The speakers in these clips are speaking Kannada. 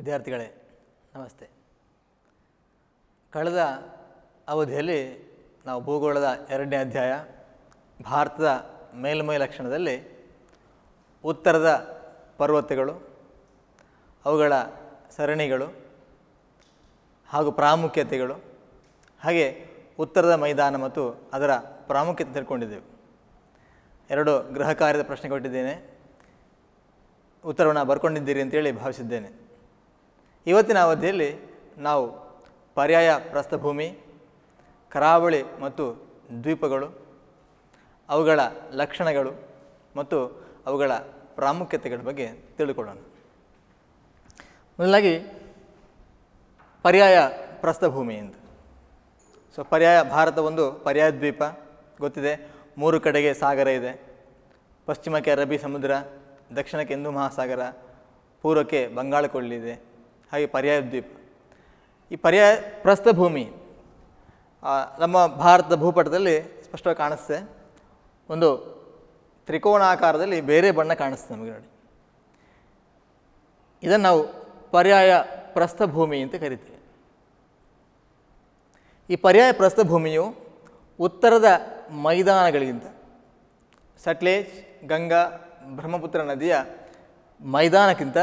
ವಿದ್ಯಾರ್ಥಿಗಳೇ ನಮಸ್ತೆ ಕಳೆದ ಅವಧಿಯಲ್ಲಿ ನಾವು ಭೂಗೋಳದ ಎರಡನೇ ಅಧ್ಯಾಯ ಭಾರತದ ಮೇಲ್ಮೈ ಲಕ್ಷಣದಲ್ಲಿ ಉತ್ತರದ ಪರ್ವತಗಳು ಅವುಗಳ ಸರಣಿಗಳು ಹಾಗೂ ಪ್ರಾಮುಖ್ಯತೆಗಳು ಹಾಗೆ ಉತ್ತರದ ಮೈದಾನ ಮತ್ತು ಅದರ ಪ್ರಾಮುಖ್ಯತೆ ತಿಳ್ಕೊಂಡಿದ್ದೆವು ಎರಡು ಗೃಹ ಕಾರ್ಯದ ಪ್ರಶ್ನೆ ಕೊಟ್ಟಿದ್ದೇನೆ ಉತ್ತರವನ್ನು ಬರ್ಕೊಂಡಿದ್ದೀರಿ ಅಂತೇಳಿ ಭಾವಿಸಿದ್ದೇನೆ ಇವತ್ತಿನ ಅವಧಿಯಲ್ಲಿ ನಾವು ಪರ್ಯಾಯ ಪ್ರಸ್ಥಭೂಮಿ ಕರಾವಳಿ ಮತ್ತು ದ್ವೀಪಗಳು ಅವುಗಳ ಲಕ್ಷಣಗಳು ಮತ್ತು ಅವುಗಳ ಪ್ರಾಮುಖ್ಯತೆಗಳ ಬಗ್ಗೆ ತಿಳ್ಕೊಳ್ಳೋಣ ಮೊದಲಾಗಿ ಪರ್ಯಾಯ ಪ್ರಸ್ಥಭೂಮಿ ಎಂದು ಸೊ ಪರ್ಯಾಯ ಭಾರತ ಒಂದು ಪರ್ಯಾಯ ದ್ವೀಪ ಗೊತ್ತಿದೆ ಮೂರು ಕಡೆಗೆ ಸಾಗರ ಇದೆ ಪಶ್ಚಿಮಕ್ಕೆ ಅರಬ್ಬಿ ಸಮುದ್ರ ದಕ್ಷಿಣಕ್ಕೆ ಹಿಂದೂ ಮಹಾಸಾಗರ ಪೂರ್ವಕ್ಕೆ ಬಂಗಾಳಕೊಳ್ಳಿ ಇದೆ ಹಾಗೆ ಪರ್ಯಾಯ ದ್ವೀಪ ಈ ಪರ್ಯಾಯ ಪ್ರಸ್ಥಭೂಮಿ ನಮ್ಮ ಭಾರತದ ಭೂಪಟದಲ್ಲಿ ಸ್ಪಷ್ಟವಾಗಿ ಕಾಣಿಸ್ತೆ ಒಂದು ಆಕಾರದಲ್ಲಿ ಬೇರೆ ಬಣ್ಣ ಕಾಣಿಸ್ತದೆ ನಮಗೆ ನೋಡಿ ಇದನ್ನು ನಾವು ಪರ್ಯಾಯ ಪ್ರಸ್ಥಭೂಮಿ ಅಂತ ಕರಿತೀವಿ ಈ ಪರ್ಯಾಯ ಭೂಮಿಯು ಉತ್ತರದ ಮೈದಾನಗಳಿಗಿಂತ ಸಟ್ಲೇಜ್ ಗಂಗಾ ಬ್ರಹ್ಮಪುತ್ರ ನದಿಯ ಮೈದಾನಕ್ಕಿಂತ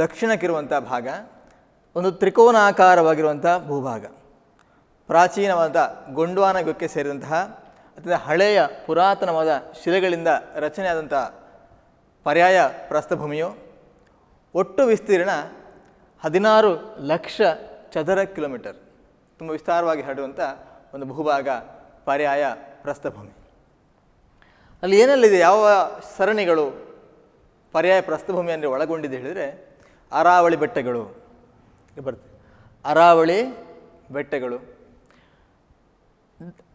ದಕ್ಷಿಣಕ್ಕಿರುವಂಥ ಭಾಗ ಒಂದು ತ್ರಿಕೋನಾಕಾರವಾಗಿರುವಂಥ ಭೂಭಾಗ ಪ್ರಾಚೀನವಾದ ಗೊಂಡ್ವಾನಗಕ್ಕೆ ಸೇರಿದಂತಹ ಅತ್ಯಂತ ಹಳೆಯ ಪುರಾತನವಾದ ಶಿಲೆಗಳಿಂದ ರಚನೆಯಾದಂಥ ಪರ್ಯಾಯ ಪ್ರಸ್ಥಭೂಮಿಯು ಒಟ್ಟು ವಿಸ್ತೀರ್ಣ ಹದಿನಾರು ಲಕ್ಷ ಚದರ ಕಿಲೋಮೀಟರ್ ತುಂಬ ವಿಸ್ತಾರವಾಗಿ ಹರಡುವಂಥ ಒಂದು ಭೂಭಾಗ ಪರ್ಯಾಯ ಪ್ರಸ್ಥಭೂಮಿ ಅಲ್ಲಿ ಏನಲ್ಲಿದೆ ಯಾವ ಸರಣಿಗಳು ಪರ್ಯಾಯ ಪ್ರಸ್ಥಭೂಮಿ ಅಂದರೆ ಒಳಗೊಂಡಿದೆ ಹೇಳಿದರೆ ಅರಾವಳಿ ಬೆಟ್ಟಗಳು ಬರುತ್ತೆ ಅರಾವಳಿ ಬೆಟ್ಟಗಳು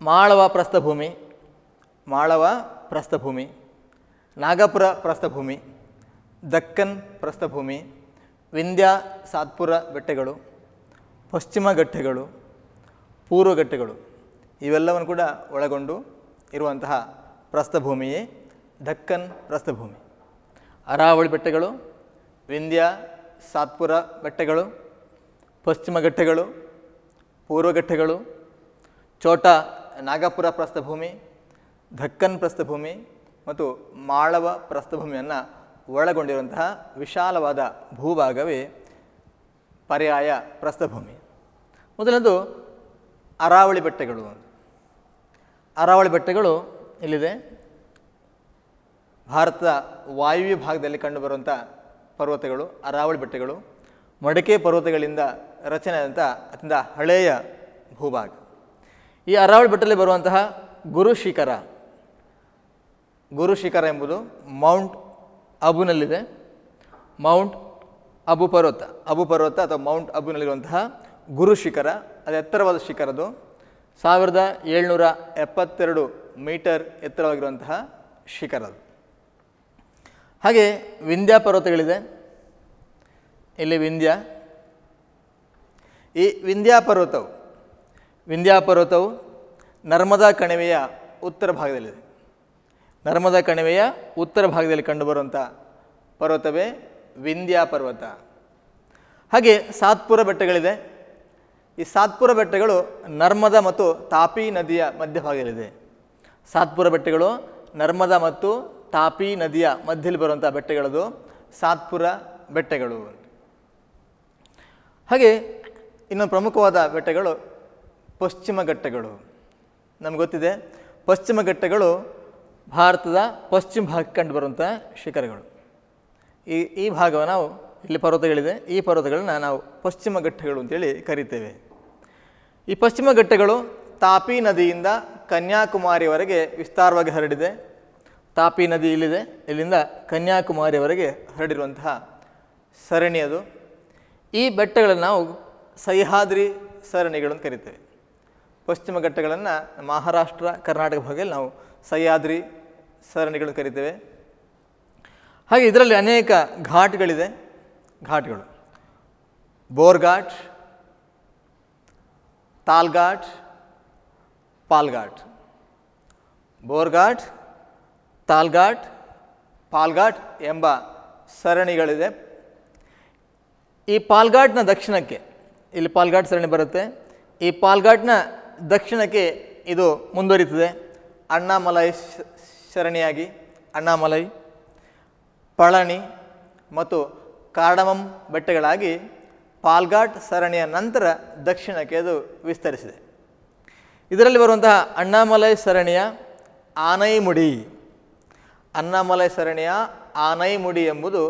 ಮಾಳವ ಪ್ರಸ್ಥಭೂಮಿ ಮಾಳವ ಪ್ರಸ್ಥಭೂಮಿ ನಾಗಪುರ ಪ್ರಸ್ಥಭೂಮಿ ದಕ್ಕನ್ ಪ್ರಸ್ಥಭೂಮಿ ವಿಂಧ್ಯ ಸಾತ್ಪುರ ಬೆಟ್ಟಗಳು ಪಶ್ಚಿಮ ಘಟ್ಟಗಳು ಪೂರ್ವ ಇವೆಲ್ಲವನ್ನು ಕೂಡ ಒಳಗೊಂಡು ಇರುವಂತಹ ಪ್ರಸ್ಥಭೂಮಿಯೇ ದಕ್ಕನ್ ಪ್ರಸ್ಥಭೂಮಿ ಅರಾವಳಿ ಬೆಟ್ಟಗಳು ವಿಂಧ್ಯ ಸಾತ್ಪುರ ಬೆಟ್ಟಗಳು ಪಶ್ಚಿಮ ಘಟ್ಟಗಳು ಪೂರ್ವಘಟ್ಟಗಳು ಚೋಟ ನಾಗಪುರ ಪ್ರಸ್ಥಭೂಮಿ ಧಕ್ಕನ್ ಪ್ರಸ್ಥಭೂಮಿ ಮತ್ತು ಮಾಳವ ಪ್ರಸ್ಥಭೂಮಿಯನ್ನು ಒಳಗೊಂಡಿರುವಂತಹ ವಿಶಾಲವಾದ ಭೂಭಾಗವೇ ಪರ್ಯಾಯ ಪ್ರಸ್ಥಭೂಮಿ ಮೊದಲನೇದು ಅರಾವಳಿ ಬೆಟ್ಟಗಳು ಅರಾವಳಿ ಬೆಟ್ಟಗಳು ಇಲ್ಲಿದೆ ಭಾರತದ ವಾಯುವ್ಯ ಭಾಗದಲ್ಲಿ ಕಂಡುಬರುವಂಥ ಪರ್ವತಗಳು ಅರಾವಳಿ ಬೆಟ್ಟಗಳು ಮಡಕೆ ಪರ್ವತಗಳಿಂದ ರಚನೆ ಅಂತ ಅತ್ಯಂತ ಹಳೆಯ ಭೂಭಾಗ ಈ ಅರಾವಳಿ ಬೆಟ್ಟದಲ್ಲಿ ಬರುವಂತಹ ಗುರು ಶಿಖರ ಗುರು ಶಿಖರ ಎಂಬುದು ಮೌಂಟ್ ಅಬುನಲ್ಲಿದೆ ಮೌಂಟ್ ಅಬು ಪರ್ವತ ಅಬು ಪರ್ವತ ಅಥವಾ ಮೌಂಟ್ ಅಬುನಲ್ಲಿರುವಂತಹ ಗುರು ಶಿಖರ ಅದು ಎತ್ತರವಾದ ಶಿಖರದು ಸಾವಿರದ ಏಳ್ನೂರ ಎಪ್ಪತ್ತೆರಡು ಮೀಟರ್ ಎತ್ತರವಾಗಿರುವಂತಹ ಶಿಖರದು ಹಾಗೆ ವಿಂಧ್ಯ ಪರ್ವತಗಳಿದೆ ಇಲ್ಲಿ ವಿಂಧ್ಯ ಈ ವಿಂಧ್ಯಾ ಪರ್ವತವು ವಿಂಧ್ಯಾ ಪರ್ವತವು ನರ್ಮದಾ ಕಣಿವೆಯ ಉತ್ತರ ಭಾಗದಲ್ಲಿದೆ ನರ್ಮದಾ ಕಣಿವೆಯ ಉತ್ತರ ಭಾಗದಲ್ಲಿ ಕಂಡುಬರುವಂಥ ಪರ್ವತವೇ ವಿಂಧ್ಯಾ ಪರ್ವತ ಹಾಗೆ ಸಾತ್ಪುರ ಬೆಟ್ಟಗಳಿದೆ ಈ ಸಾತ್ಪುರ ಬೆಟ್ಟಗಳು ನರ್ಮದಾ ಮತ್ತು ತಾಪಿ ನದಿಯ ಮಧ್ಯಭಾಗದಲ್ಲಿದೆ ಸಾತ್ಪುರ ಬೆಟ್ಟಗಳು ನರ್ಮದಾ ಮತ್ತು ತಾಪಿ ನದಿಯ ಮಧ್ಯದಲ್ಲಿ ಬರುವಂಥ ಬೆಟ್ಟಗಳದು ಸಾತ್ಪುರ ಬೆಟ್ಟಗಳು ಹಾಗೆ ಇನ್ನೊಂದು ಪ್ರಮುಖವಾದ ಬೆಟ್ಟಗಳು ಪಶ್ಚಿಮ ಘಟ್ಟಗಳು ನಮ್ಗೆ ಗೊತ್ತಿದೆ ಪಶ್ಚಿಮ ಘಟ್ಟಗಳು ಭಾರತದ ಪಶ್ಚಿಮ ಭಾಗಕ್ಕೆ ಕಂಡುಬರುವಂಥ ಶಿಖರಗಳು ಈ ಈ ಭಾಗವ ನಾವು ಇಲ್ಲಿ ಪರ್ವತಗಳಿದೆ ಈ ಪರ್ವತಗಳನ್ನು ನಾವು ಪಶ್ಚಿಮ ಘಟ್ಟಗಳು ಅಂತೇಳಿ ಕರೀತೇವೆ ಈ ಪಶ್ಚಿಮ ಘಟ್ಟಗಳು ತಾಪಿ ನದಿಯಿಂದ ಕನ್ಯಾಕುಮಾರಿವರೆಗೆ ವಿಸ್ತಾರವಾಗಿ ಹರಡಿದೆ ತಾಪಿ ನದಿ ಇಲ್ಲಿದೆ ಇಲ್ಲಿಂದ ಕನ್ಯಾಕುಮಾರಿವರೆಗೆ ಹರಡಿರುವಂತಹ ಸರಣಿ ಅದು ಈ ಬೆಟ್ಟಗಳನ್ನು ನಾವು ಸಹ್ಯಾದ್ರಿ ಸರಣಿಗಳು ಅಂತ ಕರಿತೇವೆ ಪಶ್ಚಿಮ ಘಟ್ಟಗಳನ್ನು ಮಹಾರಾಷ್ಟ್ರ ಕರ್ನಾಟಕ ಭಾಗದಲ್ಲಿ ನಾವು ಸಹ್ಯಾದ್ರಿ ಸರಣಿಗಳನ್ನು ಕರಿತೇವೆ ಹಾಗೆ ಇದರಲ್ಲಿ ಅನೇಕ ಘಾಟ್ಗಳಿದೆ ಘಾಟ್ಗಳು ಬೋರ್ಘಾಟ್ ತಾಲ್ಘಾಟ್ ಪಾಲ್ಘಾಟ್ ಬೋರ್ಘಾಟ್ ತಾಲ್ಘಾಟ್ ಪಾಲ್ಘಾಟ್ ಎಂಬ ಸರಣಿಗಳಿದೆ ಈ ಪಾಲ್ಘಾಟ್ನ ದಕ್ಷಿಣಕ್ಕೆ ಇಲ್ಲಿ ಪಾಲ್ಘಾಟ್ ಸರಣಿ ಬರುತ್ತೆ ಈ ಪಾಲ್ಘಾಟ್ನ ದಕ್ಷಿಣಕ್ಕೆ ಇದು ಮುಂದುವರಿತದೆ ಅಣ್ಣಾಮಲೈ ಸರಣಿಯಾಗಿ ಅಣ್ಣಾಮಲೈ ಪಳನಿ ಮತ್ತು ಕಾರ್ಡಮಂ ಬೆಟ್ಟಗಳಾಗಿ ಪಾಲ್ಘಾಟ್ ಸರಣಿಯ ನಂತರ ದಕ್ಷಿಣಕ್ಕೆ ಅದು ವಿಸ್ತರಿಸಿದೆ ಇದರಲ್ಲಿ ಬರುವಂತಹ ಅಣ್ಣಾಮಲೈ ಸರಣಿಯ ಆನೈಮುಡಿ ಅಣ್ಣಾಮಲೈ ಸರಣಿಯ ಆನೈಮುಡಿ ಎಂಬುದು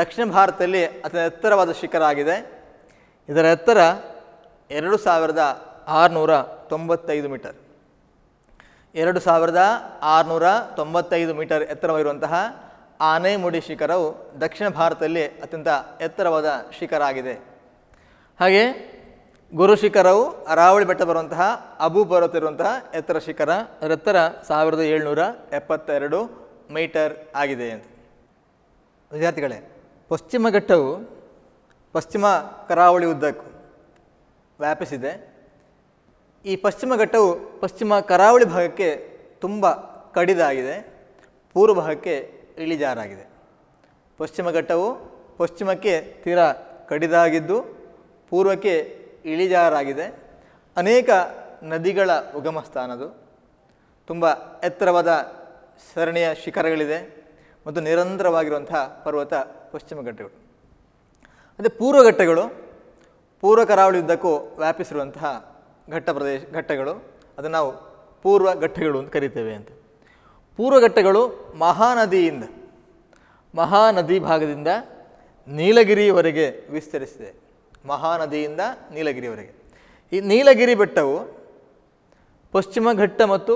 ದಕ್ಷಿಣ ಭಾರತದಲ್ಲಿ ಅತ್ಯಂತ ಎತ್ತರವಾದ ಶಿಖರ ಆಗಿದೆ ಇದರ ಎತ್ತರ ಎರಡು ಸಾವಿರದ ಆರುನೂರ ತೊಂಬತ್ತೈದು ಮೀಟರ್ ಎರಡು ಸಾವಿರದ ಆರುನೂರ ತೊಂಬತ್ತೈದು ಮೀಟರ್ ಎತ್ತರವಾಗಿರುವಂತಹ ಆನೆಮುಡಿ ಶಿಖರವು ದಕ್ಷಿಣ ಭಾರತದಲ್ಲಿ ಅತ್ಯಂತ ಎತ್ತರವಾದ ಶಿಖರ ಆಗಿದೆ ಹಾಗೆ ಗುರು ಶಿಖರವು ಅರಾವಳಿ ಬೆಟ್ಟ ಬರುವಂತಹ ಅಬು ಬರುತ್ತಿರುವಂತಹ ಎತ್ತರ ಶಿಖರ ಅದರ ಎತ್ತರ ಸಾವಿರದ ಏಳ್ನೂರ ಎಪ್ಪತ್ತೆರಡು ಮೀಟರ್ ಆಗಿದೆ ಅಂತ ವಿದ್ಯಾರ್ಥಿಗಳೇ ಪಶ್ಚಿಮ ಘಟ್ಟವು ಪಶ್ಚಿಮ ಕರಾವಳಿ ಉದ್ದಕ್ಕೂ ವ್ಯಾಪಿಸಿದೆ ಈ ಪಶ್ಚಿಮ ಘಟ್ಟವು ಪಶ್ಚಿಮ ಕರಾವಳಿ ಭಾಗಕ್ಕೆ ತುಂಬ ಕಡಿದಾಗಿದೆ ಪೂರ್ವ ಭಾಗಕ್ಕೆ ಇಳಿಜಾರಾಗಿದೆ ಪಶ್ಚಿಮ ಘಟ್ಟವು ಪಶ್ಚಿಮಕ್ಕೆ ತೀರಾ ಕಡಿದಾಗಿದ್ದು ಪೂರ್ವಕ್ಕೆ ಇಳಿಜಾರಾಗಿದೆ ಅನೇಕ ನದಿಗಳ ಉಗಮ ತುಂಬ ಎತ್ತರವಾದ ಸರಣಿಯ ಶಿಖರಗಳಿದೆ ಮತ್ತು ನಿರಂತರವಾಗಿರುವಂಥ ಪರ್ವತ ಪಶ್ಚಿಮ ಘಟ್ಟಗಳು ಅದೇ ಪೂರ್ವ ಘಟ್ಟಗಳು ಪೂರ್ವ ಕರಾವಳಿಯುದ್ದಕ್ಕೂ ವ್ಯಾಪಿಸಿರುವಂತಹ ಘಟ್ಟ ಪ್ರದೇಶ ಘಟ್ಟಗಳು ಅದನ್ನು ನಾವು ಪೂರ್ವ ಘಟ್ಟಗಳು ಅಂತ ಕರಿತೇವೆ ಅಂತ ಪೂರ್ವ ಘಟ್ಟಗಳು ಮಹಾನದಿಯಿಂದ ಮಹಾನದಿ ಭಾಗದಿಂದ ನೀಲಗಿರಿವರೆಗೆ ವಿಸ್ತರಿಸಿದೆ ಮಹಾನದಿಯಿಂದ ನೀಲಗಿರಿವರೆಗೆ ಈ ನೀಲಗಿರಿ ಬೆಟ್ಟವು ಪಶ್ಚಿಮ ಘಟ್ಟ ಮತ್ತು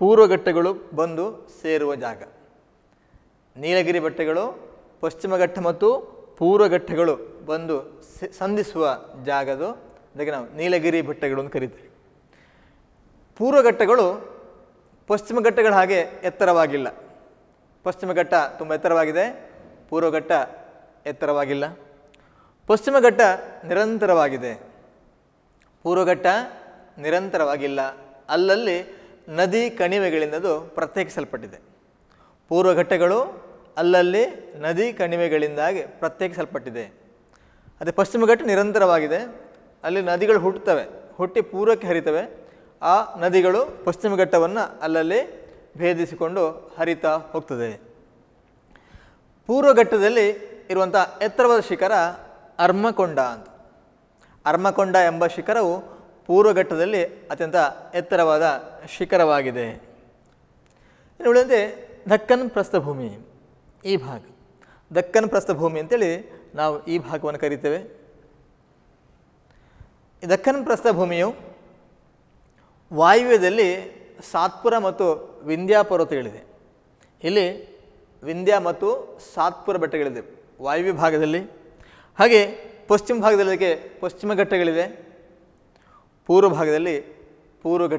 ಪೂರ್ವ ಘಟ್ಟಗಳು ಬಂದು ಸೇರುವ ಜಾಗ ನೀಲಗಿರಿ ಬೆಟ್ಟಗಳು ಪಶ್ಚಿಮಘಟ್ಟ ಮತ್ತು ಪೂರ್ವಘಟ್ಟಗಳು ಬಂದು ಸಂಧಿಸುವ ಜಾಗದು ಅದಕ್ಕೆ ನಾವು ನೀಲಗಿರಿ ಬೆಟ್ಟಗಳು ಅಂತ ಕರಿತೀವಿ ಪೂರ್ವಘಟ್ಟಗಳು ಪಶ್ಚಿಮ ಘಟ್ಟಗಳ ಹಾಗೆ ಎತ್ತರವಾಗಿಲ್ಲ ಪಶ್ಚಿಮ ಘಟ್ಟ ತುಂಬ ಎತ್ತರವಾಗಿದೆ ಪೂರ್ವಘಟ್ಟ ಎತ್ತರವಾಗಿಲ್ಲ ಪಶ್ಚಿಮ ಘಟ್ಟ ನಿರಂತರವಾಗಿದೆ ಪೂರ್ವಘಟ್ಟ ನಿರಂತರವಾಗಿಲ್ಲ ಅಲ್ಲಲ್ಲಿ ನದಿ ಕಣಿವೆಗಳಿಂದದು ಪ್ರತ್ಯೇಕಿಸಲ್ಪಟ್ಟಿದೆ ಪೂರ್ವಘಟ್ಟಗಳು ಅಲ್ಲಲ್ಲಿ ನದಿ ಕಣಿವೆಗಳಿಂದಾಗಿ ಪ್ರತ್ಯೇಕಿಸಲ್ಪಟ್ಟಿದೆ ಅದೇ ಪಶ್ಚಿಮ ಘಟ್ಟ ನಿರಂತರವಾಗಿದೆ ಅಲ್ಲಿ ನದಿಗಳು ಹುಟ್ಟುತ್ತವೆ ಹುಟ್ಟಿ ಪೂರ್ವಕ್ಕೆ ಹರಿತವೆ ಆ ನದಿಗಳು ಪಶ್ಚಿಮ ಘಟ್ಟವನ್ನು ಅಲ್ಲಲ್ಲಿ ಭೇದಿಸಿಕೊಂಡು ಹರಿತಾ ಹೋಗ್ತದೆ ಪೂರ್ವಘಟ್ಟದಲ್ಲಿ ಇರುವಂಥ ಎತ್ತರವಾದ ಶಿಖರ ಅರ್ಮಕೊಂಡ ಅಂತ ಅರ್ಮಕೊಂಡ ಎಂಬ ಶಿಖರವು ಪೂರ್ವಘಟ್ಟದಲ್ಲಿ ಅತ್ಯಂತ ಎತ್ತರವಾದ ಶಿಖರವಾಗಿದೆ ಇನ್ನು ಉಳಿದಂತೆ ದಕ್ಕನ್ ಪ್ರಸ್ಥಭೂಮಿ ಈ ಭಾಗ ದಕ್ಕನ್ ಪ್ರಸ್ಥಭೂಮಿ ಅಂತೇಳಿ ನಾವು ಈ ಭಾಗವನ್ನು ಕರೀತೇವೆ ದಕ್ಕನ್ ಪ್ರಸ್ಥಭೂಮಿಯು ವಾಯುವ್ಯದಲ್ಲಿ ಸಾತ್ಪುರ ಮತ್ತು ವಿಂಧ್ಯ ಪರ್ವತಗಳಿದೆ ಇಲ್ಲಿ ವಿಂಧ್ಯ ಮತ್ತು ಸಾತ್ಪುರ ಬೆಟ್ಟಗಳಿದೆ ವಾಯುವ್ಯ ಭಾಗದಲ್ಲಿ ಹಾಗೆ ಪಶ್ಚಿಮ ಭಾಗದಲ್ಲಿ ಅದಕ್ಕೆ ಪಶ್ಚಿಮ ಘಟ್ಟಗಳಿದೆ ಪೂರ್ವ ಭಾಗದಲ್ಲಿ ಪೂರ್ವ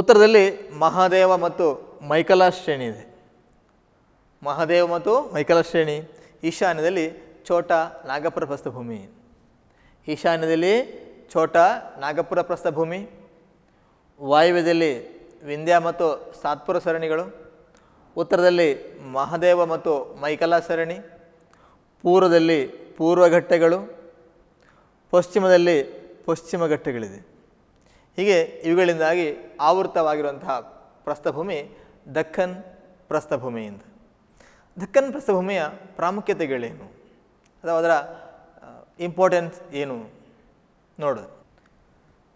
ಉತ್ತರದಲ್ಲಿ ಮಹಾದೇವ ಮತ್ತು ಮೈಕಲಾ ಶ್ರೇಣಿ ಇದೆ ಮಹಾದೇವ ಮತ್ತು ಶ್ರೇಣಿ ಈಶಾನ್ಯದಲ್ಲಿ ಛೋಟ ನಾಗಪುರ ಪ್ರಸ್ಥಭೂಮಿ ಈಶಾನ್ಯದಲ್ಲಿ ಛೋಟ ನಾಗಪುರ ಪ್ರಸ್ಥಭೂಮಿ ವಾಯುವ್ಯದಲ್ಲಿ ವಿಂಧ್ಯ ಮತ್ತು ಸಾತ್ಪುರ ಸರಣಿಗಳು ಉತ್ತರದಲ್ಲಿ ಮಹಾದೇವ ಮತ್ತು ಮೈಕಲ ಸರಣಿ ಪೂರ್ವದಲ್ಲಿ ಪೂರ್ವಘಟ್ಟೆಗಳು ಪಶ್ಚಿಮದಲ್ಲಿ ಪಶ್ಚಿಮ ಘಟ್ಟಗಳಿದೆ ಹೀಗೆ ಇವುಗಳಿಂದಾಗಿ ಆವೃತವಾಗಿರುವಂತಹ ಪ್ರಸ್ಥಭೂಮಿ ದಕ್ಕನ್ ಪ್ರಸ್ಥಭೂಮಿಯಿಂದ ದಕ್ಕನ್ ಪ್ರಸ್ಥಭೂಮಿಯ ಪ್ರಾಮುಖ್ಯತೆಗಳೇನು ಅಥವಾ ಅದರ ಇಂಪಾರ್ಟೆನ್ಸ್ ಏನು ನೋಡೋದು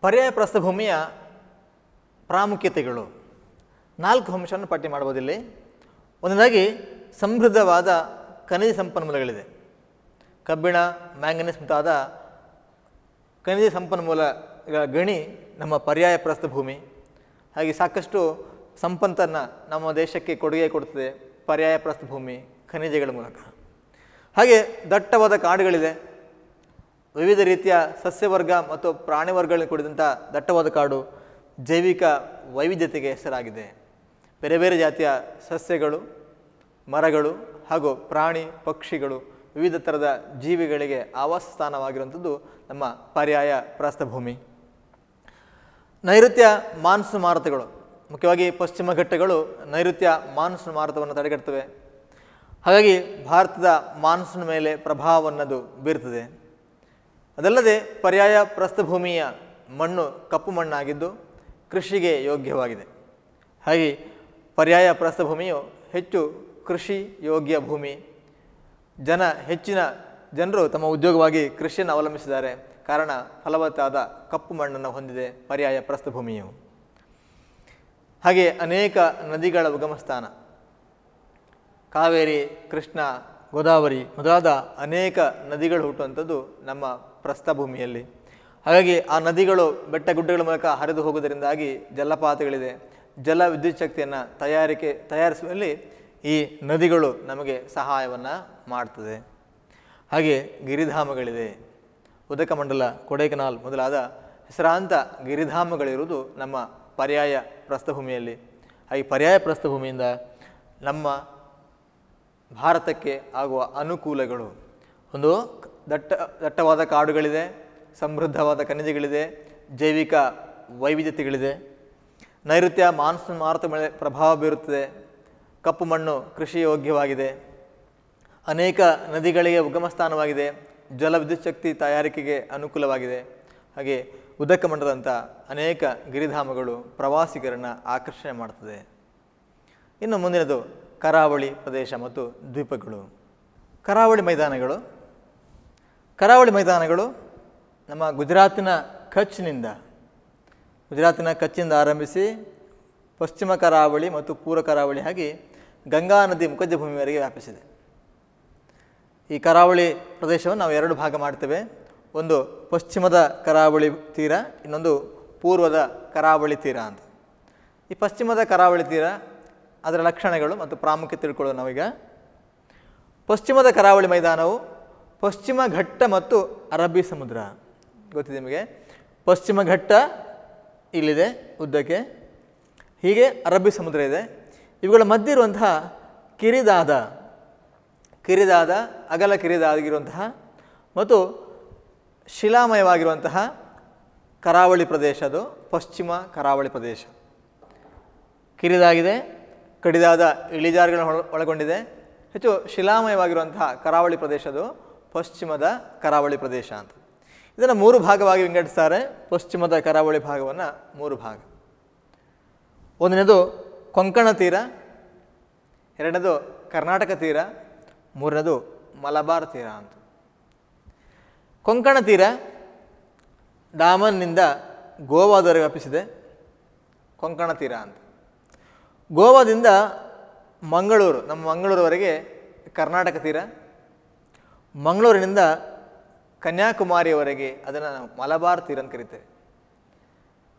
ಪರ್ಯಾಯ ಪ್ರಸ್ಥಭೂಮಿಯ ಪ್ರಾಮುಖ್ಯತೆಗಳು ನಾಲ್ಕು ಅಂಶವನ್ನು ಪಟ್ಟಿ ಮಾಡ್ಬೋದಿಲ್ಲಿ ಒಂದನೇದಾಗಿ ಸಮೃದ್ಧವಾದ ಖನಿಜ ಸಂಪನ್ಮೂಲಗಳಿದೆ ಕಬ್ಬಿಣ ಮ್ಯಾಂಗನೀಸ್ ಮುಂತಾದ ಖನಿಜ ಸಂಪನ್ಮೂಲಗಳ ಗಣಿ ನಮ್ಮ ಪರ್ಯಾಯ ಪ್ರಸ್ಥಭೂಮಿ ಹಾಗೆ ಸಾಕಷ್ಟು ಸಂಪತ್ತನ್ನು ನಮ್ಮ ದೇಶಕ್ಕೆ ಕೊಡುಗೆ ಕೊಡ್ತದೆ ಪರ್ಯಾಯ ಪ್ರಸ್ಥಭೂಮಿ ಖನಿಜಗಳ ಮೂಲಕ ಹಾಗೆ ದಟ್ಟವಾದ ಕಾಡುಗಳಿದೆ ವಿವಿಧ ರೀತಿಯ ಸಸ್ಯವರ್ಗ ಮತ್ತು ಪ್ರಾಣಿವರ್ಗಗಳನ್ನು ಕುಡಿದಂಥ ದಟ್ಟವಾದ ಕಾಡು ಜೈವಿಕ ವೈವಿಧ್ಯತೆಗೆ ಹೆಸರಾಗಿದೆ ಬೇರೆ ಬೇರೆ ಜಾತಿಯ ಸಸ್ಯಗಳು ಮರಗಳು ಹಾಗೂ ಪ್ರಾಣಿ ಪಕ್ಷಿಗಳು ವಿವಿಧ ಥರದ ಜೀವಿಗಳಿಗೆ ಆವಾಸ ಸ್ಥಾನವಾಗಿರುವಂಥದ್ದು ನಮ್ಮ ಪರ್ಯಾಯ ಪ್ರಸ್ಥಭೂಮಿ ನೈಋತ್ಯ ಮಾನ್ಸು ಮಾರುತಗಳು ಮುಖ್ಯವಾಗಿ ಪಶ್ಚಿಮ ಘಟ್ಟಗಳು ನೈಋತ್ಯ ಮಾನ್ಸೂನ್ ಮಾರುತವನ್ನು ತಡೆಗಟ್ಟುತ್ತವೆ ಹಾಗಾಗಿ ಭಾರತದ ಮಾನ್ಸೂನ್ ಮೇಲೆ ಪ್ರಭಾವವನ್ನದು ಬೀರುತ್ತದೆ ಅದಲ್ಲದೆ ಪರ್ಯಾಯ ಪ್ರಸ್ಥಭೂಮಿಯ ಮಣ್ಣು ಕಪ್ಪು ಮಣ್ಣಾಗಿದ್ದು ಕೃಷಿಗೆ ಯೋಗ್ಯವಾಗಿದೆ ಹಾಗೆ ಪರ್ಯಾಯ ಪ್ರಸ್ಥಭೂಮಿಯು ಹೆಚ್ಚು ಕೃಷಿ ಯೋಗ್ಯ ಭೂಮಿ ಜನ ಹೆಚ್ಚಿನ ಜನರು ತಮ್ಮ ಉದ್ಯೋಗವಾಗಿ ಕೃಷಿಯನ್ನು ಅವಲಂಬಿಸಿದ್ದಾರೆ ಕಾರಣ ಫಲವತ್ತಾದ ಕಪ್ಪು ಮಣ್ಣನ್ನು ಹೊಂದಿದೆ ಪರ್ಯಾಯ ಪ್ರಸ್ಥಭೂಮಿಯು ಹಾಗೆ ಅನೇಕ ನದಿಗಳ ಉಗಮಸ್ಥಾನ ಕಾವೇರಿ ಕೃಷ್ಣ ಗೋದಾವರಿ ಮೊದಲಾದ ಅನೇಕ ನದಿಗಳು ಹುಟ್ಟುವಂಥದ್ದು ನಮ್ಮ ಪ್ರಸ್ಥಭೂಮಿಯಲ್ಲಿ ಹಾಗಾಗಿ ಆ ನದಿಗಳು ಬೆಟ್ಟ ಗುಡ್ಡಗಳ ಮೂಲಕ ಹರಿದು ಹೋಗುವುದರಿಂದಾಗಿ ಜಲಪಾತಗಳಿದೆ ಜಲ ವಿದ್ಯುತ್ ಶಕ್ತಿಯನ್ನು ತಯಾರಿಕೆ ತಯಾರಿಸುವಲ್ಲಿ ಈ ನದಿಗಳು ನಮಗೆ ಸಹಾಯವನ್ನು ಮಾಡ್ತದೆ ಹಾಗೆ ಗಿರಿಧಾಮಗಳಿದೆ ಉದಕಮಂಡಲ ಕೊಡೈಕನಾಲ್ ಮೊದಲಾದ ಹೆಸರಾಂತ ಗಿರಿಧಾಮಗಳಿರುವುದು ನಮ್ಮ ಪರ್ಯಾಯ ಪ್ರಸ್ಥಭೂಮಿಯಲ್ಲಿ ಹಾಗೆ ಪರ್ಯಾಯ ಪ್ರಸ್ಥಭೂಮಿಯಿಂದ ನಮ್ಮ ಭಾರತಕ್ಕೆ ಆಗುವ ಅನುಕೂಲಗಳು ಒಂದು ದಟ್ಟ ದಟ್ಟವಾದ ಕಾಡುಗಳಿದೆ ಸಮೃದ್ಧವಾದ ಖನಿಜಗಳಿದೆ ಜೈವಿಕ ವೈವಿಧ್ಯತೆಗಳಿದೆ ನೈಋತ್ಯ ಮಾನ್ಸೂನ್ ಮಾರುತ ಮಳೆ ಪ್ರಭಾವ ಬೀರುತ್ತದೆ ಕಪ್ಪು ಮಣ್ಣು ಕೃಷಿ ಯೋಗ್ಯವಾಗಿದೆ ಅನೇಕ ನದಿಗಳಿಗೆ ಉಗಮ ಸ್ಥಾನವಾಗಿದೆ ಜಲವಿದ್ಯುಚ್ಛಕ್ತಿ ತಯಾರಿಕೆಗೆ ಅನುಕೂಲವಾಗಿದೆ ಹಾಗೆ ಉದಕ ಮಂಡದಂಥ ಅನೇಕ ಗಿರಿಧಾಮಗಳು ಪ್ರವಾಸಿಗರನ್ನು ಆಕರ್ಷಣೆ ಮಾಡ್ತದೆ ಇನ್ನು ಮುಂದಿನದು ಕರಾವಳಿ ಪ್ರದೇಶ ಮತ್ತು ದ್ವೀಪಗಳು ಕರಾವಳಿ ಮೈದಾನಗಳು ಕರಾವಳಿ ಮೈದಾನಗಳು ನಮ್ಮ ಗುಜರಾತಿನ ಕಚ್ನಿಂದ ಗುಜರಾತಿನ ಕಚ್ಚಿಂದ ಆರಂಭಿಸಿ ಪಶ್ಚಿಮ ಕರಾವಳಿ ಮತ್ತು ಪೂರ್ವ ಕರಾವಳಿ ಹಾಗೆ ಗಂಗಾ ನದಿ ಮುಖಜ ಭೂಮಿವರೆಗೆ ವ್ಯಾಪಿಸಿದೆ ಈ ಕರಾವಳಿ ಪ್ರದೇಶವನ್ನು ನಾವು ಎರಡು ಭಾಗ ಮಾಡ್ತೇವೆ ಒಂದು ಪಶ್ಚಿಮದ ಕರಾವಳಿ ತೀರ ಇನ್ನೊಂದು ಪೂರ್ವದ ಕರಾವಳಿ ತೀರ ಅಂತ ಈ ಪಶ್ಚಿಮದ ಕರಾವಳಿ ತೀರ ಅದರ ಲಕ್ಷಣಗಳು ಮತ್ತು ಪ್ರಾಮುಖ್ಯತೆ ತಿಳ್ಕೊಳ್ಳೋದು ನಾವೀಗ ಪಶ್ಚಿಮದ ಕರಾವಳಿ ಮೈದಾನವು ಪಶ್ಚಿಮ ಘಟ್ಟ ಮತ್ತು ಅರಬ್ಬಿ ಸಮುದ್ರ ಗೊತ್ತಿದೆ ನಿಮಗೆ ಪಶ್ಚಿಮ ಘಟ್ಟ ಇಲ್ಲಿದೆ ಉದ್ದಕ್ಕೆ ಹೀಗೆ ಅರಬ್ಬಿ ಸಮುದ್ರ ಇದೆ ಇವುಗಳ ಮಧ್ಯೆ ಇರುವಂತಹ ಕಿರಿದಾದ ಕಿರಿದಾದ ಅಗಲ ಕಿರಿದಾಗಿರುವಂತಹ ಮತ್ತು ಶಿಲಾಮಯವಾಗಿರುವಂತಹ ಕರಾವಳಿ ಪ್ರದೇಶ ಅದು ಪಶ್ಚಿಮ ಕರಾವಳಿ ಪ್ರದೇಶ ಕಿರಿದಾಗಿದೆ ಕಡಿದಾದ ಇಳಿಜಾರುಗಳನ್ನು ಒಳಗೊಂಡಿದೆ ಹೆಚ್ಚು ಶಿಲಾಮಯವಾಗಿರುವಂತಹ ಕರಾವಳಿ ಪ್ರದೇಶ ಅದು ಪಶ್ಚಿಮದ ಕರಾವಳಿ ಪ್ರದೇಶ ಅಂತ ಇದನ್ನು ಮೂರು ಭಾಗವಾಗಿ ವಿಂಗಡಿಸ್ತಾರೆ ಪಶ್ಚಿಮದ ಕರಾವಳಿ ಭಾಗವನ್ನು ಮೂರು ಭಾಗ ಒಂದನೇದು ಕೊಂಕಣ ತೀರ ಎರಡನೇದು ಕರ್ನಾಟಕ ತೀರ ಮೂರನೇದು ಮಲಬಾರ್ ತೀರ ಅಂತ ಕೊಂಕಣ ತೀರ ಡಾಮನ್ನಿಂದ ಗೋವಾದವರೆಗೆ ವ್ಯಾಪಿಸಿದೆ ಕೊಂಕಣ ತೀರ ಅಂತ ಗೋವಾದಿಂದ ಮಂಗಳೂರು ನಮ್ಮ ಮಂಗಳೂರವರೆಗೆ ಕರ್ನಾಟಕ ತೀರ ಮಂಗಳೂರಿನಿಂದ ಕನ್ಯಾಕುಮಾರಿಯವರೆಗೆ ಅದನ್ನು ನಾವು ಮಲಬಾರ್ ತೀರ ಅಂತ ಕರಿತೇವೆ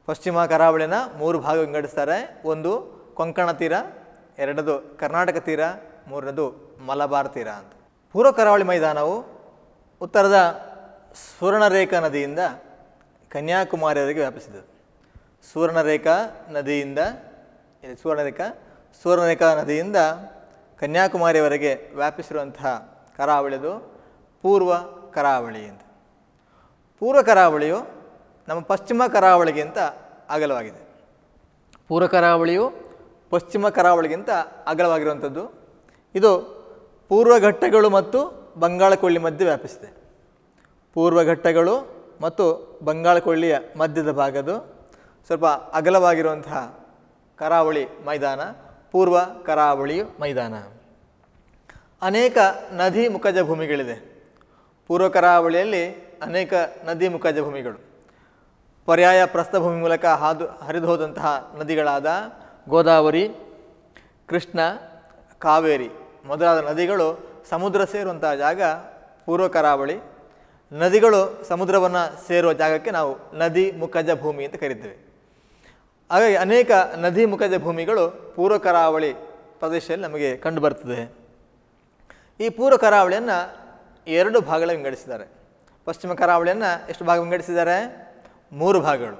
ಪಶ್ಚಿಮ ಕರಾವಳಿನ ಮೂರು ಭಾಗ ವಿಂಗಡಿಸ್ತಾರೆ ಒಂದು ಕೊಂಕಣ ತೀರ ಎರಡದು ಕರ್ನಾಟಕ ತೀರ ಮೂರನೇದು ಮಲಬಾರ್ ತೀರ ಅಂತ ಪೂರ್ವ ಕರಾವಳಿ ಮೈದಾನವು ಉತ್ತರದ ಸುವರ್ಣರೇಖಾ ನದಿಯಿಂದ ಕನ್ಯಾಕುಮಾರಿಯವರೆಗೆ ವ್ಯಾಪಿಸಿದರು ಸುವರ್ಣರೇಖಾ ನದಿಯಿಂದ ಸುವರ್ಣರೇಖಾ ಸುವರ್ಣರೇಖಾ ನದಿಯಿಂದ ಕನ್ಯಾಕುಮಾರಿಯವರೆಗೆ ವ್ಯಾಪಿಸಿರುವಂತಹ ಕರಾವಳಿದು ಪೂರ್ವ ಕರಾವಳಿ ಅಂತ ಪೂರ್ವ ಕರಾವಳಿಯು ನಮ್ಮ ಪಶ್ಚಿಮ ಕರಾವಳಿಗಿಂತ ಅಗಲವಾಗಿದೆ ಪೂರ್ವ ಕರಾವಳಿಯು ಪಶ್ಚಿಮ ಕರಾವಳಿಗಿಂತ ಅಗಲವಾಗಿರುವಂಥದ್ದು ಇದು ಪೂರ್ವ ಘಟ್ಟಗಳು ಮತ್ತು ಬಂಗಾಳಕೊಳ್ಳಿ ಮಧ್ಯೆ ವ್ಯಾಪಿಸಿದೆ ಪೂರ್ವಘಟ್ಟಗಳು ಮತ್ತು ಬಂಗಾಳಕೊಳ್ಳಿಯ ಮಧ್ಯದ ಭಾಗದು ಸ್ವಲ್ಪ ಅಗಲವಾಗಿರುವಂತಹ ಕರಾವಳಿ ಮೈದಾನ ಪೂರ್ವ ಕರಾವಳಿ ಮೈದಾನ ಅನೇಕ ನದಿ ಮುಖಜ ಭೂಮಿಗಳಿದೆ ಪೂರ್ವ ಕರಾವಳಿಯಲ್ಲಿ ಅನೇಕ ನದಿ ಮುಖಜ ಭೂಮಿಗಳು ಪರ್ಯಾಯ ಪ್ರಸ್ಥಭೂಮಿ ಮೂಲಕ ಹಾದು ಹರಿದು ಹೋದಂತಹ ನದಿಗಳಾದ ಗೋದಾವರಿ ಕೃಷ್ಣ ಕಾವೇರಿ ಮೊದಲಾದ ನದಿಗಳು ಸಮುದ್ರ ಸೇರುವಂತಹ ಜಾಗ ಪೂರ್ವ ಕರಾವಳಿ ನದಿಗಳು ಸಮುದ್ರವನ್ನು ಸೇರುವ ಜಾಗಕ್ಕೆ ನಾವು ನದಿ ಮುಖಜ ಭೂಮಿ ಅಂತ ಕರಿತೇವೆ ಹಾಗಾಗಿ ಅನೇಕ ನದಿ ಮುಖಜ ಭೂಮಿಗಳು ಪೂರ್ವ ಕರಾವಳಿ ಪ್ರದೇಶದಲ್ಲಿ ನಮಗೆ ಬರ್ತದೆ ಈ ಪೂರ್ವ ಕರಾವಳಿಯನ್ನು ಎರಡು ಭಾಗಗಳ ವಿಂಗಡಿಸಿದ್ದಾರೆ ಪಶ್ಚಿಮ ಕರಾವಳಿಯನ್ನು ಎಷ್ಟು ಭಾಗ ವಿಂಗಡಿಸಿದ್ದಾರೆ ಮೂರು ಭಾಗಗಳು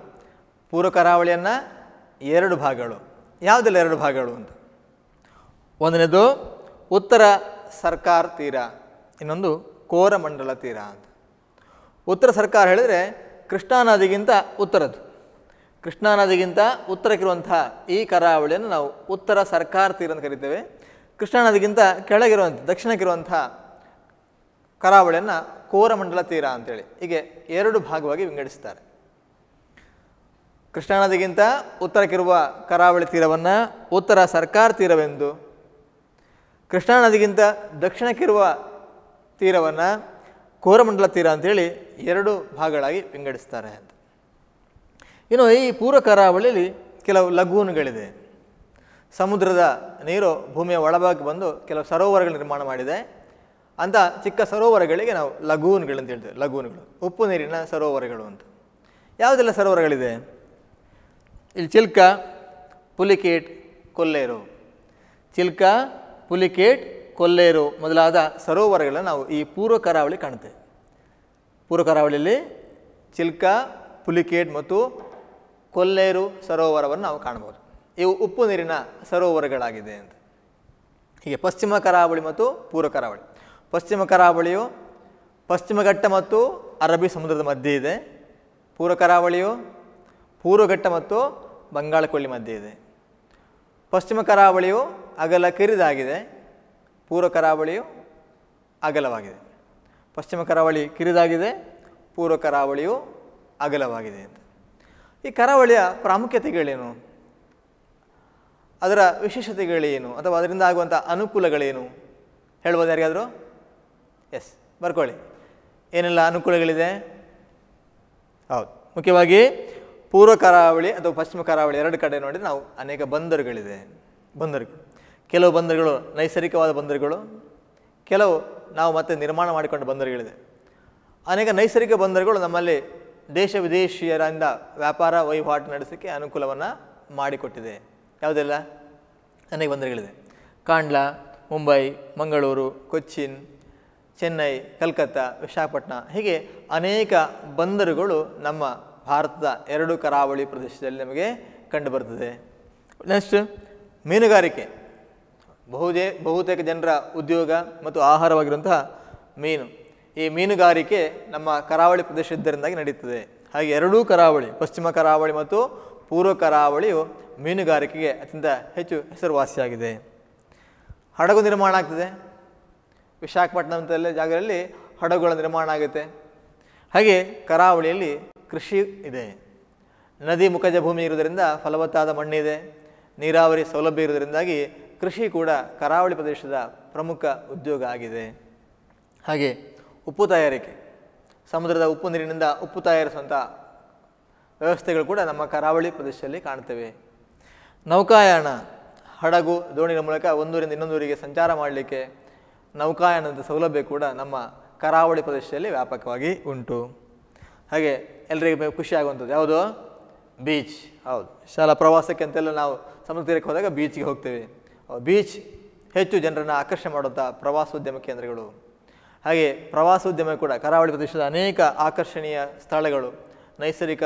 ಪೂರ್ವ ಕರಾವಳಿಯನ್ನು ಎರಡು ಭಾಗಗಳು ಯಾವುದೆಲ್ಲ ಎರಡು ಭಾಗಗಳು ಅಂತ ಒಂದನೇದು ಉತ್ತರ ಸರ್ಕಾರ ತೀರ ಇನ್ನೊಂದು ಕೋರಮಂಡಲ ತೀರ ಅಂತ ಉತ್ತರ ಸರ್ಕಾರ ಹೇಳಿದರೆ ಕೃಷ್ಣಾ ನದಿಗಿಂತ ಉತ್ತರದ್ದು ಕೃಷ್ಣಾ ನದಿಗಿಂತ ಉತ್ತರಕ್ಕಿರುವಂಥ ಈ ಕರಾವಳಿಯನ್ನು ನಾವು ಉತ್ತರ ಸರ್ಕಾರ ತೀರ ಅಂತ ಕರಿತೇವೆ ಕೃಷ್ಣಾ ನದಿಗಿಂತ ಕೆಳಗಿರುವಂಥ ದಕ್ಷಿಣಕ್ಕಿರುವಂಥ ಕರಾವಳಿಯನ್ನು ಕೋರಮಂಡಲ ತೀರ ಅಂತೇಳಿ ಹೀಗೆ ಎರಡು ಭಾಗವಾಗಿ ವಿಂಗಡಿಸ್ತಾರೆ ಕೃಷ್ಣಾ ನದಿಗಿಂತ ಉತ್ತರಕ್ಕಿರುವ ಕರಾವಳಿ ತೀರವನ್ನು ಉತ್ತರ ಸರ್ಕಾರ ತೀರವೆಂದು ಕೃಷ್ಣಾ ನದಿಗಿಂತ ದಕ್ಷಿಣಕ್ಕಿರುವ ತೀರವನ್ನು ಕೋರಮಂಡಲ ತೀರ ಅಂಥೇಳಿ ಎರಡು ಭಾಗಗಳಾಗಿ ವಿಂಗಡಿಸ್ತಾರೆ ಅಂತ ಇನ್ನು ಈ ಪೂರ್ವ ಕರಾವಳಿಯಲ್ಲಿ ಕೆಲವು ಲಗೂನುಗಳಿದೆ ಸಮುದ್ರದ ನೀರು ಭೂಮಿಯ ಒಳಭಾಗಕ್ಕೆ ಬಂದು ಕೆಲವು ಸರೋವರಗಳು ನಿರ್ಮಾಣ ಮಾಡಿದೆ ಅಂತ ಚಿಕ್ಕ ಸರೋವರಗಳಿಗೆ ನಾವು ಲಗೂನ್ಗಳು ಅಂತ ಹೇಳ್ತೇವೆ ಲಗೂನ್ಗಳು ಉಪ್ಪು ನೀರಿನ ಸರೋವರಗಳು ಅಂತ ಯಾವುದೆಲ್ಲ ಸರೋವರಗಳಿದೆ ಇಲ್ಲಿ ಚಿಲ್ಕ ಪುಲಿಕೇಟ್ ಕೊಲ್ಲೇರು ಚಿಲ್ಕ ಪುಲಿಕೇಟ್ ಕೊಲ್ಲೇರು ಮೊದಲಾದ ಸರೋವರಗಳನ್ನು ನಾವು ಈ ಪೂರ್ವ ಕರಾವಳಿ ಕಾಣುತ್ತೇವೆ ಪೂರ್ವ ಕರಾವಳಿಯಲ್ಲಿ ಚಿಲ್ಕ ಪುಲಿಕೇಟ್ ಮತ್ತು ಕೊಲ್ಲೇರು ಸರೋವರವನ್ನು ನಾವು ಕಾಣ್ಬೋದು ಇವು ಉಪ್ಪು ನೀರಿನ ಸರೋವರಗಳಾಗಿದೆ ಅಂತ ಹೀಗೆ ಪಶ್ಚಿಮ ಕರಾವಳಿ ಮತ್ತು ಪೂರ್ವ ಕರಾವಳಿ ಪಶ್ಚಿಮ ಕರಾವಳಿಯು ಪಶ್ಚಿಮಘಟ್ಟ ಮತ್ತು ಅರಬ್ಬಿ ಸಮುದ್ರದ ಮಧ್ಯೆ ಇದೆ ಪೂರ್ವ ಕರಾವಳಿಯು ಪೂರ್ವಘಟ್ಟ ಮತ್ತು ಬಂಗಾಳಕೊಳ್ಳಿ ಮಧ್ಯೆ ಇದೆ ಪಶ್ಚಿಮ ಕರಾವಳಿಯು ಅಗಲ ಕಿರಿದಾಗಿದೆ ಪೂರ್ವ ಕರಾವಳಿಯು ಅಗಲವಾಗಿದೆ ಪಶ್ಚಿಮ ಕರಾವಳಿ ಕಿರಿದಾಗಿದೆ ಪೂರ್ವ ಕರಾವಳಿಯು ಅಗಲವಾಗಿದೆ ಅಂತ ಈ ಕರಾವಳಿಯ ಪ್ರಾಮುಖ್ಯತೆಗಳೇನು ಅದರ ವಿಶೇಷತೆಗಳೇನು ಅಥವಾ ಅದರಿಂದ ಆಗುವಂಥ ಅನುಕೂಲಗಳೇನು ಹೇಳ್ಬೋದು ಯಾರಿಗಾದರೂ ಎಸ್ ಬರ್ಕೊಳ್ಳಿ ಏನೆಲ್ಲ ಅನುಕೂಲಗಳಿದೆ ಹೌದು ಮುಖ್ಯವಾಗಿ ಪೂರ್ವ ಕರಾವಳಿ ಅಥವಾ ಪಶ್ಚಿಮ ಕರಾವಳಿ ಎರಡು ಕಡೆ ನೋಡಿ ನಾವು ಅನೇಕ ಬಂದರುಗಳಿದೆ ಬಂದರುಗಳು ಕೆಲವು ಬಂದರುಗಳು ನೈಸರ್ಗಿಕವಾದ ಬಂದರುಗಳು ಕೆಲವು ನಾವು ಮತ್ತೆ ನಿರ್ಮಾಣ ಮಾಡಿಕೊಂಡ ಬಂದರುಗಳಿದೆ ಅನೇಕ ನೈಸರ್ಗಿಕ ಬಂದರುಗಳು ನಮ್ಮಲ್ಲಿ ದೇಶ ವಿದೇಶಿಯರಿಂದ ವ್ಯಾಪಾರ ವಹಿವಾಟು ನಡೆಸೋಕ್ಕೆ ಅನುಕೂಲವನ್ನು ಮಾಡಿಕೊಟ್ಟಿದೆ ಯಾವುದೆಲ್ಲ ಅನೇಕ ಬಂದರುಗಳಿದೆ ಕಾಂಡ್ಲಾ ಮುಂಬೈ ಮಂಗಳೂರು ಕೊಚ್ಚಿನ್ ಚೆನ್ನೈ ಕಲ್ಕತ್ತಾ ವಿಶಾಖಪಟ್ಟಣ ಹೀಗೆ ಅನೇಕ ಬಂದರುಗಳು ನಮ್ಮ ಭಾರತದ ಎರಡು ಕರಾವಳಿ ಪ್ರದೇಶದಲ್ಲಿ ನಮಗೆ ಕಂಡುಬರ್ತದೆ ನೆಕ್ಸ್ಟ್ ಮೀನುಗಾರಿಕೆ ಬಹುದೇ ಬಹುತೇಕ ಜನರ ಉದ್ಯೋಗ ಮತ್ತು ಆಹಾರವಾಗಿರುವಂತಹ ಮೀನು ಈ ಮೀನುಗಾರಿಕೆ ನಮ್ಮ ಕರಾವಳಿ ಇದ್ದರಿಂದಾಗಿ ನಡೆಯುತ್ತದೆ ಹಾಗೆ ಎರಡೂ ಕರಾವಳಿ ಪಶ್ಚಿಮ ಕರಾವಳಿ ಮತ್ತು ಪೂರ್ವ ಕರಾವಳಿಯು ಮೀನುಗಾರಿಕೆಗೆ ಅತ್ಯಂತ ಹೆಚ್ಚು ಹೆಸರುವಾಸಿಯಾಗಿದೆ ಹಡಗು ನಿರ್ಮಾಣ ಆಗ್ತದೆ ವಿಶಾಖಪಟ್ಟಣಂಥಲ್ಲೇ ಜಾಗದಲ್ಲಿ ಹಡಗುಗಳ ನಿರ್ಮಾಣ ಆಗುತ್ತೆ ಹಾಗೆ ಕರಾವಳಿಯಲ್ಲಿ ಕೃಷಿ ಇದೆ ನದಿ ಮುಖಜ ಭೂಮಿ ಇರುವುದರಿಂದ ಫಲವತ್ತಾದ ಮಣ್ಣಿದೆ ನೀರಾವರಿ ಸೌಲಭ್ಯ ಇರುವುದರಿಂದಾಗಿ ಕೃಷಿ ಕೂಡ ಕರಾವಳಿ ಪ್ರದೇಶದ ಪ್ರಮುಖ ಉದ್ಯೋಗ ಆಗಿದೆ ಹಾಗೆ ಉಪ್ಪು ತಯಾರಿಕೆ ಸಮುದ್ರದ ಉಪ್ಪು ನೀರಿನಿಂದ ಉಪ್ಪು ತಯಾರಿಸುವಂಥ ವ್ಯವಸ್ಥೆಗಳು ಕೂಡ ನಮ್ಮ ಕರಾವಳಿ ಪ್ರದೇಶದಲ್ಲಿ ಕಾಣ್ತೇವೆ ನೌಕಾಯಾನ ಹಡಗು ದೋಣಿಗಳ ಮೂಲಕ ಒಂದೂರಿಂದ ಇನ್ನೊಂದೂರಿಗೆ ಸಂಚಾರ ಮಾಡಲಿಕ್ಕೆ ನೌಕಾಯಾನದ ಸೌಲಭ್ಯ ಕೂಡ ನಮ್ಮ ಕರಾವಳಿ ಪ್ರದೇಶದಲ್ಲಿ ವ್ಯಾಪಕವಾಗಿ ಉಂಟು ಹಾಗೆ ಎಲ್ಲರಿಗೂ ಖುಷಿಯಾಗುವಂಥದ್ದು ಯಾವುದು ಬೀಚ್ ಹೌದು ಶಾಲಾ ಪ್ರವಾಸಕ್ಕೆ ಅಂತೆಲ್ಲ ನಾವು ಸಮುದ್ರ ತೀರಕ್ಕೆ ಹೋದಾಗ ಬೀಚ್ಗೆ ಹೋಗ್ತೇವೆ ಬೀಚ್ ಹೆಚ್ಚು ಜನರನ್ನು ಆಕರ್ಷಣೆ ಮಾಡುವಂಥ ಪ್ರವಾಸೋದ್ಯಮ ಕೇಂದ್ರಗಳು ಹಾಗೆ ಪ್ರವಾಸೋದ್ಯಮ ಕೂಡ ಕರಾವಳಿ ಪ್ರದೇಶದ ಅನೇಕ ಆಕರ್ಷಣೀಯ ಸ್ಥಳಗಳು ನೈಸರ್ಗಿಕ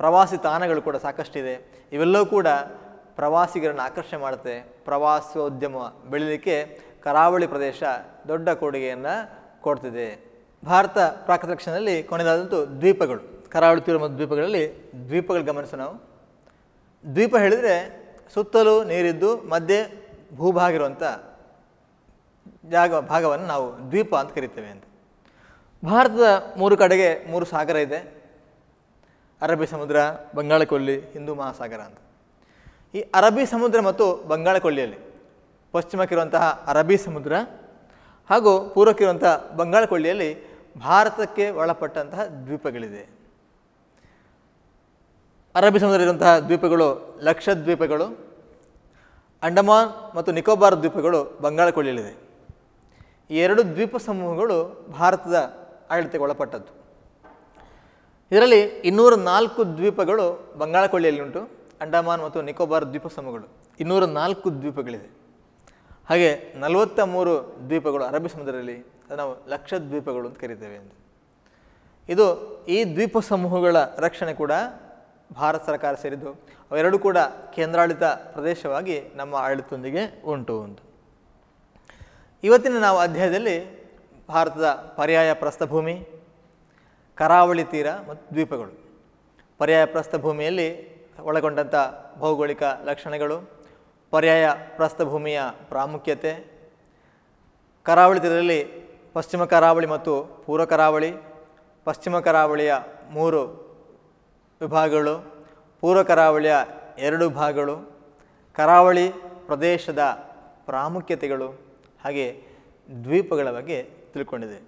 ಪ್ರವಾಸಿ ತಾಣಗಳು ಕೂಡ ಸಾಕಷ್ಟಿದೆ ಇವೆಲ್ಲವೂ ಕೂಡ ಪ್ರವಾಸಿಗರನ್ನು ಆಕರ್ಷಣೆ ಮಾಡುತ್ತೆ ಪ್ರವಾಸೋದ್ಯಮ ಬೆಳೀಲಿಕ್ಕೆ ಕರಾವಳಿ ಪ್ರದೇಶ ದೊಡ್ಡ ಕೊಡುಗೆಯನ್ನು ಕೊಡ್ತಿದೆ ಭಾರತ ಪ್ರಾಕೃತಕ್ಷಣದಲ್ಲಿ ಕೊನೆಯದಾದಂತೂ ದ್ವೀಪಗಳು ಕರಾವಳಿ ತೀರ ಮತ್ತು ದ್ವೀಪಗಳಲ್ಲಿ ದ್ವೀಪಗಳು ಗಮನಿಸೋ ನಾವು ದ್ವೀಪ ಹೇಳಿದರೆ ಸುತ್ತಲೂ ನೀರಿದ್ದು ಮಧ್ಯೆ ಭೂಭಾಗ ಜಾಗ ಭಾಗವನ್ನು ನಾವು ದ್ವೀಪ ಅಂತ ಕರಿತೇವೆ ಅಂತ ಭಾರತದ ಮೂರು ಕಡೆಗೆ ಮೂರು ಸಾಗರ ಇದೆ ಅರಬ್ಬಿ ಸಮುದ್ರ ಬಂಗಾಳಕೊಲ್ಲಿ ಹಿಂದೂ ಮಹಾಸಾಗರ ಅಂತ ಈ ಅರಬ್ಬಿ ಸಮುದ್ರ ಮತ್ತು ಬಂಗಾಳಕೊಲ್ಲಿಯಲ್ಲಿ ಪಶ್ಚಿಮಕ್ಕಿರುವಂತಹ ಅರಬ್ಬಿ ಸಮುದ್ರ ಹಾಗೂ ಪೂರ್ವಕ್ಕಿರುವಂತಹ ಬಂಗಾಳಕೊಲ್ಲಿಯಲ್ಲಿ ಭಾರತಕ್ಕೆ ಒಳಪಟ್ಟಂತಹ ದ್ವೀಪಗಳಿದೆ ಅರಬ್ಬಿ ಸಮುದ್ರದಲ್ಲಿರುವಂತಹ ದ್ವೀಪಗಳು ಲಕ್ಷದ್ವೀಪಗಳು ಅಂಡಮಾನ್ ಮತ್ತು ನಿಕೋಬಾರ್ ದ್ವೀಪಗಳು ಬಂಗಾಳ ಕೊಳ್ಳಿಯಲ್ಲಿದೆ ಈ ಎರಡು ದ್ವೀಪ ಸಮೂಹಗಳು ಭಾರತದ ಆಡಳಿತಕ್ಕೆ ಒಳಪಟ್ಟದ್ದು ಇದರಲ್ಲಿ ಇನ್ನೂರ ನಾಲ್ಕು ದ್ವೀಪಗಳು ಬಂಗಾಳ ಉಂಟು ಅಂಡಮಾನ್ ಮತ್ತು ನಿಕೋಬಾರ್ ದ್ವೀಪ ಸಮೂಹಗಳು ಇನ್ನೂರ ನಾಲ್ಕು ದ್ವೀಪಗಳಿದೆ ಹಾಗೆ ನಲವತ್ತ ಮೂರು ದ್ವೀಪಗಳು ಅರಬ್ಬಿ ಸಮುದ್ರದಲ್ಲಿ ನಾವು ಲಕ್ಷದ್ವೀಪಗಳು ದ್ವೀಪಗಳು ಅಂತ ಕರಿತೇವೆ ಎಂದು ಇದು ಈ ದ್ವೀಪ ಸಮೂಹಗಳ ರಕ್ಷಣೆ ಕೂಡ ಭಾರತ ಸರ್ಕಾರ ಸೇರಿದ್ದು ಅವೆರಡೂ ಕೂಡ ಕೇಂದ್ರಾಡಳಿತ ಪ್ರದೇಶವಾಗಿ ನಮ್ಮ ಆಡಳಿತದೊಂದಿಗೆ ಉಂಟು ಉಂಟು ಇವತ್ತಿನ ನಾವು ಅಧ್ಯಾಯದಲ್ಲಿ ಭಾರತದ ಪರ್ಯಾಯ ಪ್ರಸ್ಥಭೂಮಿ ಕರಾವಳಿ ತೀರ ಮತ್ತು ದ್ವೀಪಗಳು ಪರ್ಯಾಯ ಪ್ರಸ್ಥಭೂಮಿಯಲ್ಲಿ ಒಳಗೊಂಡಂಥ ಭೌಗೋಳಿಕ ಲಕ್ಷಣಗಳು ಪರ್ಯಾಯ ಪ್ರಸ್ಥಭೂಮಿಯ ಪ್ರಾಮುಖ್ಯತೆ ಕರಾವಳಿ ತೀರದಲ್ಲಿ ಪಶ್ಚಿಮ ಕರಾವಳಿ ಮತ್ತು ಪೂರ್ವ ಕರಾವಳಿ ಪಶ್ಚಿಮ ಕರಾವಳಿಯ ಮೂರು ವಿಭಾಗಗಳು ಪೂರ್ವ ಕರಾವಳಿಯ ಎರಡು ಭಾಗಗಳು ಕರಾವಳಿ ಪ್ರದೇಶದ ಪ್ರಾಮುಖ್ಯತೆಗಳು ಹಾಗೆ ದ್ವೀಪಗಳ ಬಗ್ಗೆ ತಿಳ್ಕೊಂಡಿದೆ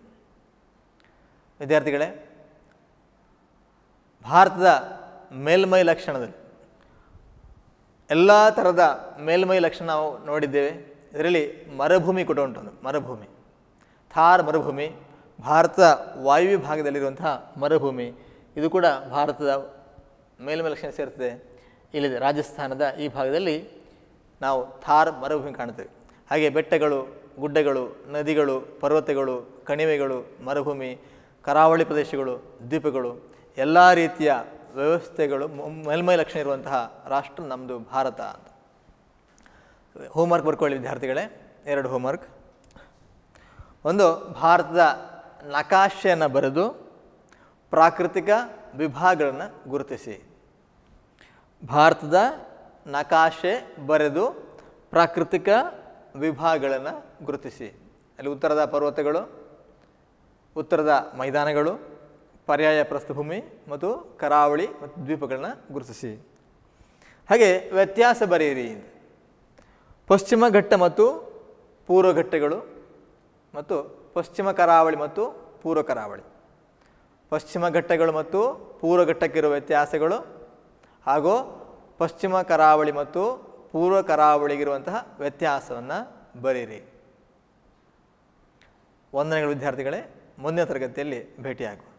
ವಿದ್ಯಾರ್ಥಿಗಳೇ ಭಾರತದ ಮೇಲ್ಮೈ ಲಕ್ಷಣದಲ್ಲಿ ಎಲ್ಲ ಥರದ ಮೇಲ್ಮೈ ಲಕ್ಷಣ ನಾವು ನೋಡಿದ್ದೇವೆ ಇದರಲ್ಲಿ ಮರುಭೂಮಿ ಕೂಡ ಉಂಟು ಮರುಭೂಮಿ ಥಾರ್ ಮರುಭೂಮಿ ಭಾರತದ ವಾಯುವ್ಯ ಭಾಗದಲ್ಲಿರುವಂತಹ ಮರುಭೂಮಿ ಇದು ಕೂಡ ಭಾರತದ ಮೇಲ್ಮೇಲೆ ಲಕ್ಷಣ ಸೇರ್ತದೆ ಇಲ್ಲಿದೆ ರಾಜಸ್ಥಾನದ ಈ ಭಾಗದಲ್ಲಿ ನಾವು ಥಾರ್ ಮರುಭೂಮಿ ಕಾಣ್ತೇವೆ ಹಾಗೆ ಬೆಟ್ಟಗಳು ಗುಡ್ಡಗಳು ನದಿಗಳು ಪರ್ವತಗಳು ಕಣಿವೆಗಳು ಮರುಭೂಮಿ ಕರಾವಳಿ ಪ್ರದೇಶಗಳು ದ್ವೀಪಗಳು ಎಲ್ಲ ರೀತಿಯ ವ್ಯವಸ್ಥೆಗಳು ಮೇಲ್ಮೈ ಲಕ್ಷಣ ಇರುವಂತಹ ರಾಷ್ಟ್ರ ನಮ್ಮದು ಭಾರತ ಅಂತ ಹೋಮ್ವರ್ಕ್ ಬರ್ಕೊಳ್ಳಿ ವಿದ್ಯಾರ್ಥಿಗಳೇ ಎರಡು ಹೋಮ್ವರ್ಕ್ ಒಂದು ಭಾರತದ ನಕಾಶೆಯನ್ನು ಬರೆದು ಪ್ರಾಕೃತಿಕ ವಿಭಾಗಗಳನ್ನು ಗುರುತಿಸಿ ಭಾರತದ ನಕಾಶೆ ಬರೆದು ಪ್ರಾಕೃತಿಕ ವಿಭಾಗಗಳನ್ನು ಗುರುತಿಸಿ ಅಲ್ಲಿ ಉತ್ತರದ ಪರ್ವತಗಳು ಉತ್ತರದ ಮೈದಾನಗಳು ಪರ್ಯಾಯ ಪ್ರಸ್ಥಭೂಮಿ ಮತ್ತು ಕರಾವಳಿ ಮತ್ತು ದ್ವೀಪಗಳನ್ನು ಗುರುತಿಸಿ ಹಾಗೆ ವ್ಯತ್ಯಾಸ ಬರೆಯಿರಿ ಪಶ್ಚಿಮ ಘಟ್ಟ ಮತ್ತು ಪೂರ್ವಘಟ್ಟಗಳು ಮತ್ತು ಪಶ್ಚಿಮ ಕರಾವಳಿ ಮತ್ತು ಪೂರ್ವ ಕರಾವಳಿ ಪಶ್ಚಿಮ ಘಟ್ಟಗಳು ಮತ್ತು ಪೂರ್ವ ವ್ಯತ್ಯಾಸಗಳು ಹಾಗೂ ಪಶ್ಚಿಮ ಕರಾವಳಿ ಮತ್ತು ಪೂರ್ವ ಕರಾವಳಿಗಿರುವಂತಹ ವ್ಯತ್ಯಾಸವನ್ನು ಬರೀರಿ ವಂದನೆಗಳು ವಿದ್ಯಾರ್ಥಿಗಳೇ ಮುಂದಿನ ತರಗತಿಯಲ್ಲಿ ಭೇಟಿಯಾಗುವ